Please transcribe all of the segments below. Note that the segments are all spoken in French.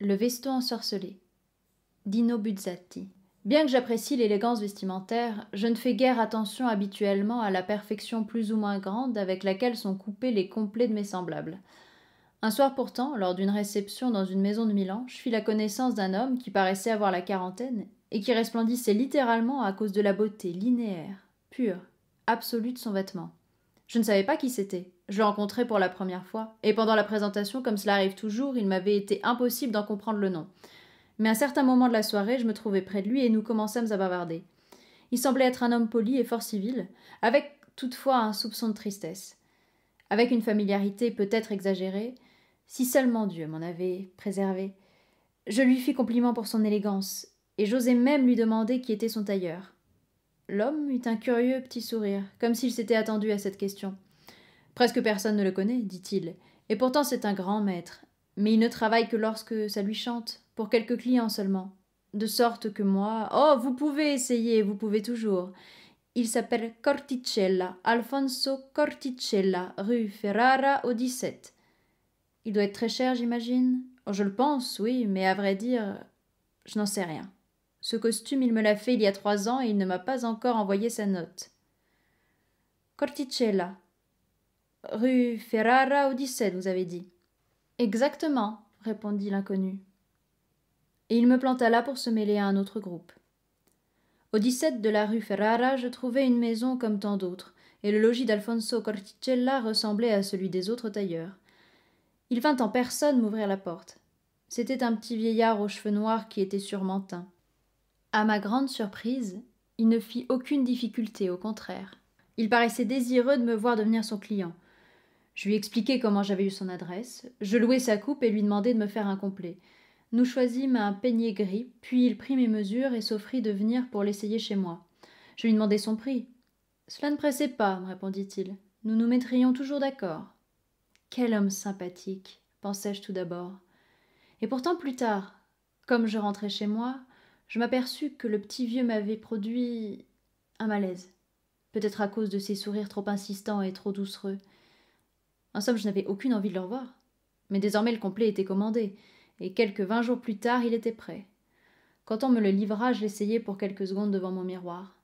Le veston ensorcelé. Dino Buzzati. Bien que j'apprécie l'élégance vestimentaire, je ne fais guère attention habituellement à la perfection plus ou moins grande avec laquelle sont coupés les complets de mes semblables. Un soir pourtant, lors d'une réception dans une maison de Milan, je fis la connaissance d'un homme qui paraissait avoir la quarantaine et qui resplendissait littéralement à cause de la beauté linéaire, pure, absolue de son vêtement. Je ne savais pas qui c'était. Je le rencontrais pour la première fois, et pendant la présentation, comme cela arrive toujours, il m'avait été impossible d'en comprendre le nom. Mais à un certain moment de la soirée, je me trouvais près de lui et nous commençâmes à bavarder. Il semblait être un homme poli et fort civil, avec toutefois un soupçon de tristesse. Avec une familiarité peut-être exagérée, si seulement Dieu m'en avait préservé. Je lui fis compliment pour son élégance, et j'osai même lui demander qui était son tailleur. L'homme eut un curieux petit sourire, comme s'il s'était attendu à cette question. Presque personne ne le connaît, dit-il, et pourtant c'est un grand maître. Mais il ne travaille que lorsque ça lui chante, pour quelques clients seulement. De sorte que moi. Oh, vous pouvez essayer, vous pouvez toujours. Il s'appelle Corticella, Alfonso Corticella, rue Ferrara au 17. Il doit être très cher, j'imagine. Oh, je le pense, oui, mais à vrai dire, je n'en sais rien. Ce costume, il me l'a fait il y a trois ans et il ne m'a pas encore envoyé sa note. Corticella. Rue Ferrara au 17, vous avez dit. Exactement, répondit l'inconnu. Et il me planta là pour se mêler à un autre groupe. Au 17 de la rue Ferrara, je trouvai une maison comme tant d'autres, et le logis d'Alfonso Corticella ressemblait à celui des autres tailleurs. Il vint en personne m'ouvrir la porte. C'était un petit vieillard aux cheveux noirs qui était surmentin. À ma grande surprise, il ne fit aucune difficulté, au contraire. Il paraissait désireux de me voir devenir son client. Je lui expliquai comment j'avais eu son adresse, je louai sa coupe et lui demandai de me faire un complet. Nous choisîmes un peignet gris, puis il prit mes mesures et s'offrit de venir pour l'essayer chez moi. Je lui demandai son prix. Cela ne pressait pas, me répondit-il. Nous nous mettrions toujours d'accord. Quel homme sympathique, pensai-je tout d'abord. Et pourtant plus tard, comme je rentrais chez moi, je m'aperçus que le petit vieux m'avait produit un malaise, peut-être à cause de ses sourires trop insistants et trop doucereux. En somme, je n'avais aucune envie de le revoir. Mais désormais le complet était commandé, et quelques vingt jours plus tard il était prêt. Quand on me le livra, je l'essayai pour quelques secondes devant mon miroir.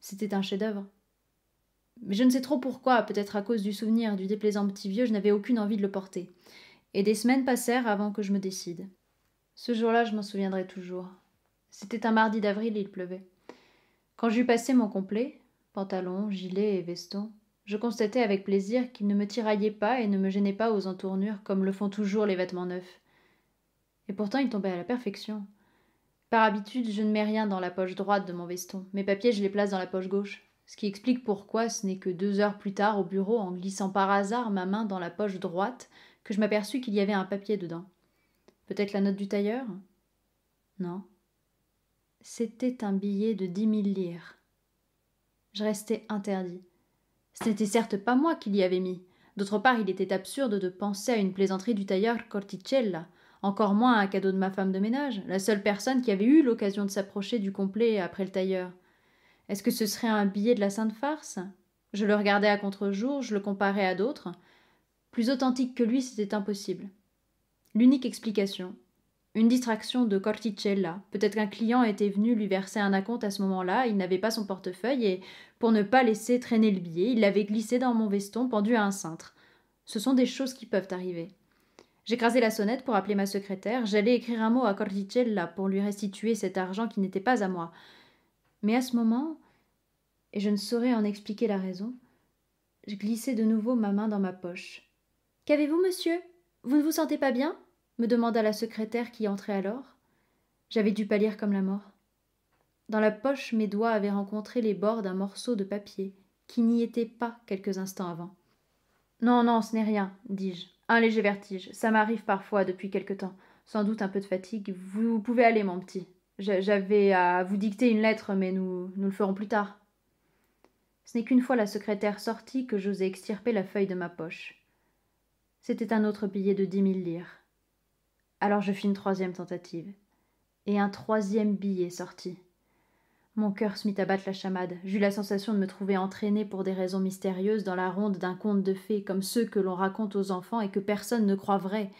C'était un chef-d'œuvre. Mais je ne sais trop pourquoi, peut-être à cause du souvenir du déplaisant petit vieux, je n'avais aucune envie de le porter. Et des semaines passèrent avant que je me décide. Ce jour-là, je m'en souviendrai toujours. C'était un mardi d'avril il pleuvait. Quand j'eus passé mon complet, pantalon, gilet et veston, je constatais avec plaisir qu'il ne me tiraillait pas et ne me gênait pas aux entournures comme le font toujours les vêtements neufs. Et pourtant il tombait à la perfection. Par habitude, je ne mets rien dans la poche droite de mon veston. Mes papiers, je les place dans la poche gauche. Ce qui explique pourquoi ce n'est que deux heures plus tard au bureau, en glissant par hasard ma main dans la poche droite, que je m'aperçus qu'il y avait un papier dedans. Peut-être la note du tailleur Non, c'était un billet de dix mille lires. Je restais interdit. Ce n'était certes pas moi qui l'y avais mis. D'autre part, il était absurde de penser à une plaisanterie du tailleur Corticella, encore moins à un cadeau de ma femme de ménage, la seule personne qui avait eu l'occasion de s'approcher du complet après le tailleur. Est-ce que ce serait un billet de la Sainte Farce Je le regardais à contre-jour, je le comparais à d'autres. Plus authentique que lui, c'était impossible. L'unique explication, une distraction de Corticella. Peut-être qu'un client était venu lui verser un acompte à ce moment-là, il n'avait pas son portefeuille et, pour ne pas laisser traîner le billet, il l'avait glissé dans mon veston pendu à un cintre. Ce sont des choses qui peuvent arriver. J'écrasai la sonnette pour appeler ma secrétaire, j'allais écrire un mot à Corticella pour lui restituer cet argent qui n'était pas à moi. Mais à ce moment, et je ne saurais en expliquer la raison, je glissais de nouveau ma main dans ma poche. Qu'avez-vous, monsieur Vous ne vous sentez pas bien me demanda la secrétaire qui entrait alors. J'avais dû pâlir comme la mort. Dans la poche, mes doigts avaient rencontré les bords d'un morceau de papier qui n'y était pas quelques instants avant. Non, non, ce n'est rien, dis-je. Un léger vertige. Ça m'arrive parfois depuis quelque temps. Sans doute un peu de fatigue. Vous pouvez aller, mon petit. J'avais à vous dicter une lettre, mais nous, nous le ferons plus tard. Ce n'est qu'une fois la secrétaire sortie que j'osai extirper la feuille de ma poche. C'était un autre billet de dix mille livres. Alors je fis une troisième tentative. Et un troisième billet sortit. Mon cœur se mit à battre la chamade. J'eus la sensation de me trouver entraînée pour des raisons mystérieuses dans la ronde d'un conte de fées comme ceux que l'on raconte aux enfants et que personne ne croit vrai.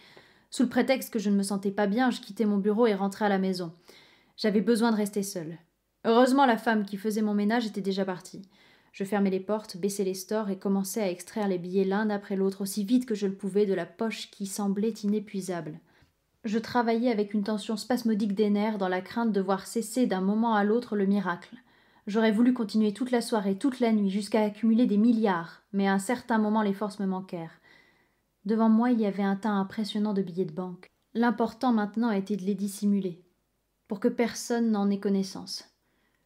Sous le prétexte que je ne me sentais pas bien, je quittai mon bureau et rentrai à la maison. J'avais besoin de rester seule. Heureusement, la femme qui faisait mon ménage était déjà partie. Je fermai les portes, baissai les stores et commençai à extraire les billets l'un après l'autre aussi vite que je le pouvais de la poche qui semblait inépuisable je travaillais avec une tension spasmodique des nerfs dans la crainte de voir cesser d'un moment à l'autre le miracle. J'aurais voulu continuer toute la soirée, toute la nuit, jusqu'à accumuler des milliards, mais à un certain moment les forces me manquèrent. Devant moi il y avait un tas impressionnant de billets de banque. L'important maintenant était de les dissimuler, pour que personne n'en ait connaissance.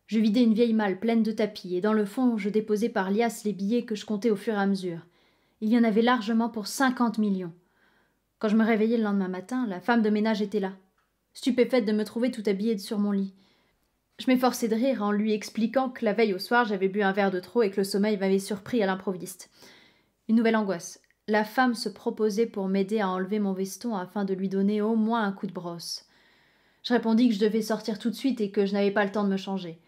Je vidais une vieille malle pleine de tapis, et dans le fond je déposais par liasse les billets que je comptais au fur et à mesure. Il y en avait largement pour cinquante millions. Quand je me réveillai le lendemain matin, la femme de ménage était là, stupéfaite de me trouver tout habillée sur mon lit. Je m'efforçais de rire en lui expliquant que la veille au soir j'avais bu un verre de trop et que le sommeil m'avait surpris à l'improviste. Une nouvelle angoisse. La femme se proposait pour m'aider à enlever mon veston afin de lui donner au moins un coup de brosse. Je répondis que je devais sortir tout de suite et que je n'avais pas le temps de me changer.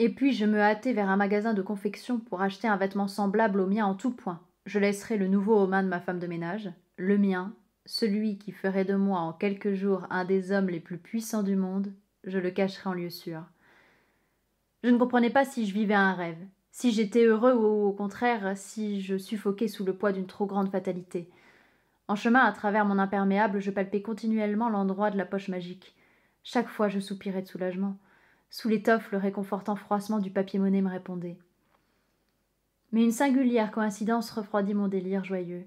Et puis je me hâtai vers un magasin de confection pour acheter un vêtement semblable au mien en tout point. Je laisserai le nouveau aux mains de ma femme de ménage, le mien celui qui ferait de moi en quelques jours un des hommes les plus puissants du monde, je le cacherai en lieu sûr. Je ne comprenais pas si je vivais un rêve, si j'étais heureux ou au contraire si je suffoquais sous le poids d'une trop grande fatalité. En chemin à travers mon imperméable, je palpais continuellement l'endroit de la poche magique. Chaque fois je soupirais de soulagement. Sous l'étoffe, le réconfortant froissement du papier-monnaie me répondait. Mais une singulière coïncidence refroidit mon délire joyeux.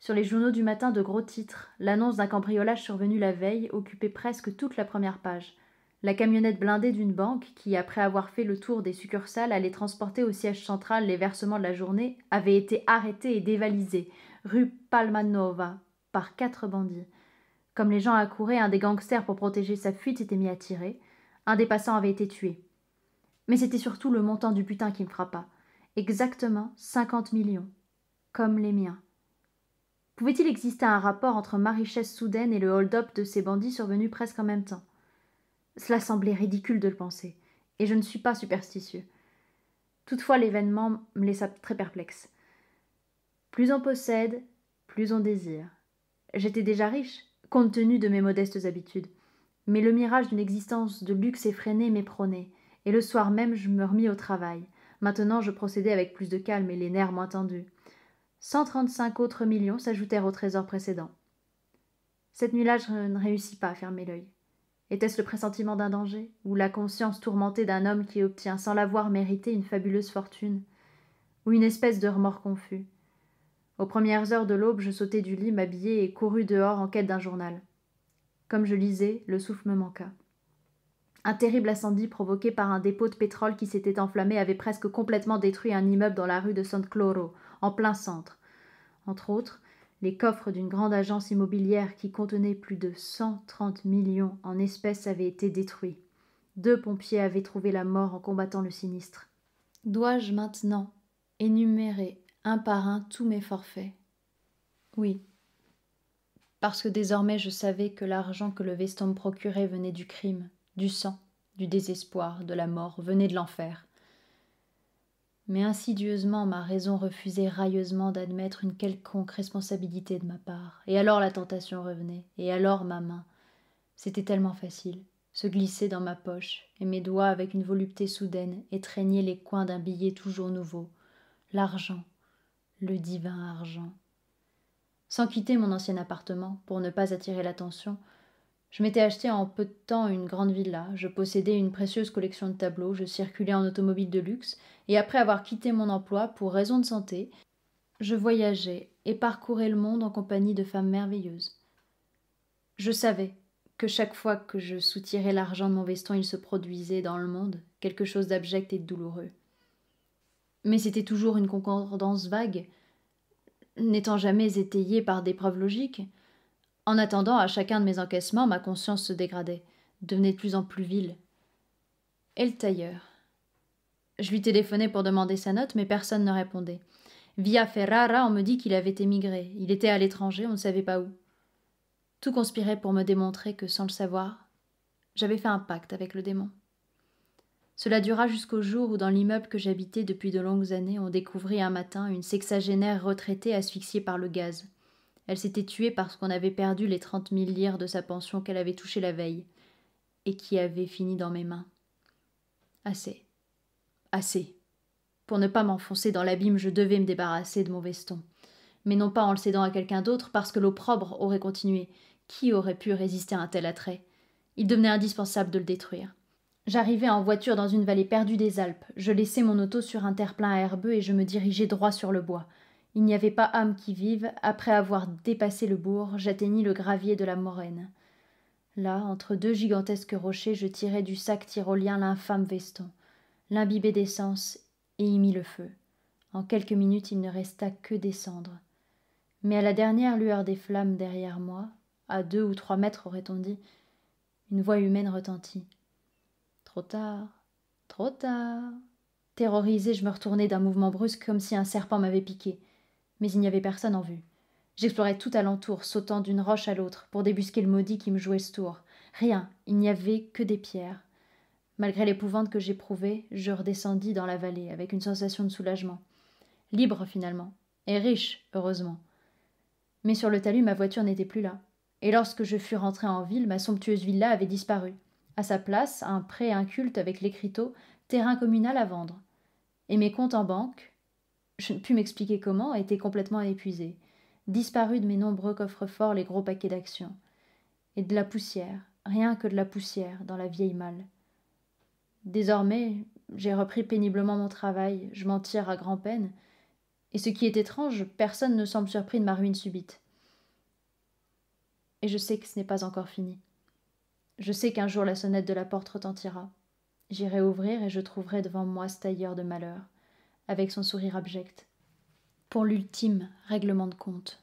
Sur les journaux du matin de gros titres, l'annonce d'un cambriolage survenu la veille occupait presque toute la première page. La camionnette blindée d'une banque, qui, après avoir fait le tour des succursales, allait transporter au siège central les versements de la journée, avait été arrêtée et dévalisée, rue Palmanova, par quatre bandits. Comme les gens accouraient, un des gangsters pour protéger sa fuite était mis à tirer. Un des passants avait été tué. Mais c'était surtout le montant du putain qui me frappa. Exactement 50 millions. Comme les miens. Pouvait-il exister un rapport entre ma richesse soudaine et le hold-up de ces bandits survenus presque en même temps Cela semblait ridicule de le penser, et je ne suis pas superstitieux. Toutefois, l'événement me laissa très perplexe. Plus on possède, plus on désire. J'étais déjà riche, compte tenu de mes modestes habitudes, mais le mirage d'une existence de luxe effréné m'éprenait, et le soir même je me remis au travail. Maintenant je procédais avec plus de calme et les nerfs moins tendus. 135 autres millions s'ajoutèrent au trésor précédent. Cette nuit-là, je ne réussis pas à fermer l'œil. Était-ce le pressentiment d'un danger, ou la conscience tourmentée d'un homme qui obtient sans l'avoir mérité une fabuleuse fortune, ou une espèce de remords confus Aux premières heures de l'aube, je sautai du lit, m'habillai et courus dehors en quête d'un journal. Comme je lisais, le souffle me manqua. Un terrible incendie provoqué par un dépôt de pétrole qui s'était enflammé avait presque complètement détruit un immeuble dans la rue de San Cloro, en plein centre. Entre autres, les coffres d'une grande agence immobilière qui contenait plus de 130 millions en espèces avaient été détruits. Deux pompiers avaient trouvé la mort en combattant le sinistre. Dois-je maintenant énumérer un par un tous mes forfaits Oui. Parce que désormais je savais que l'argent que le veston me procurait venait du crime, du sang, du désespoir, de la mort, venait de l'enfer mais insidieusement ma raison refusait railleusement d'admettre une quelconque responsabilité de ma part. Et alors la tentation revenait, et alors ma main. C'était tellement facile. Se glisser dans ma poche, et mes doigts, avec une volupté soudaine, étreignaient les coins d'un billet toujours nouveau. L'argent, le divin argent. Sans quitter mon ancien appartement, pour ne pas attirer l'attention, je m'étais acheté en peu de temps une grande villa, je possédais une précieuse collection de tableaux, je circulais en automobile de luxe, et après avoir quitté mon emploi pour raison de santé, je voyageais et parcourais le monde en compagnie de femmes merveilleuses. Je savais que chaque fois que je soutirais l'argent de mon veston, il se produisait dans le monde quelque chose d'abject et de douloureux. Mais c'était toujours une concordance vague, n'étant jamais étayée par des preuves logiques, en attendant, à chacun de mes encaissements, ma conscience se dégradait, devenait de plus en plus vile. Et le tailleur Je lui téléphonais pour demander sa note, mais personne ne répondait. Via Ferrara, on me dit qu'il avait émigré. Il était à l'étranger, on ne savait pas où. Tout conspirait pour me démontrer que, sans le savoir, j'avais fait un pacte avec le démon. Cela dura jusqu'au jour où, dans l'immeuble que j'habitais depuis de longues années, on découvrit un matin une sexagénaire retraitée asphyxiée par le gaz. Elle s'était tuée parce qu'on avait perdu les trente mille lires de sa pension qu'elle avait touchée la veille, et qui avait fini dans mes mains. Assez. Assez. Pour ne pas m'enfoncer dans l'abîme, je devais me débarrasser de mon veston. Mais non pas en le cédant à quelqu'un d'autre, parce que l'opprobre aurait continué. Qui aurait pu résister à un tel attrait Il devenait indispensable de le détruire. J'arrivais en voiture dans une vallée perdue des Alpes. Je laissai mon auto sur un terre-plein Herbeux et je me dirigeais droit sur le bois. Il n'y avait pas âme qui vive, après avoir dépassé le bourg, j'atteignis le gravier de la moraine. Là, entre deux gigantesques rochers, je tirai du sac tyrolien l'infâme veston, l'imbibai d'essence, et y mis le feu. En quelques minutes il ne resta que descendre. Mais à la dernière lueur des flammes derrière moi, à deux ou trois mètres aurait-on dit, une voix humaine retentit. Trop tard, trop tard. Terrorisé, je me retournai d'un mouvement brusque comme si un serpent m'avait piqué mais il n'y avait personne en vue. J'explorais tout alentour, sautant d'une roche à l'autre, pour débusquer le maudit qui me jouait ce tour. Rien, il n'y avait que des pierres. Malgré l'épouvante que j'éprouvais, je redescendis dans la vallée, avec une sensation de soulagement. Libre, finalement, et riche, heureusement. Mais sur le talus, ma voiture n'était plus là. Et lorsque je fus rentré en ville, ma somptueuse villa avait disparu. À sa place, un prêt inculte avec l'écriteau, terrain communal à vendre. Et mes comptes en banque, je ne pus m'expliquer comment, était complètement épuisé, disparu de mes nombreux coffres-forts les gros paquets d'actions. Et de la poussière, rien que de la poussière dans la vieille malle. Désormais, j'ai repris péniblement mon travail, je m'en tire à grand-peine, et ce qui est étrange, personne ne semble surpris de ma ruine subite. Et je sais que ce n'est pas encore fini. Je sais qu'un jour la sonnette de la porte retentira. J'irai ouvrir et je trouverai devant moi ce tailleur de malheur avec son sourire abject. Pour l'ultime règlement de compte.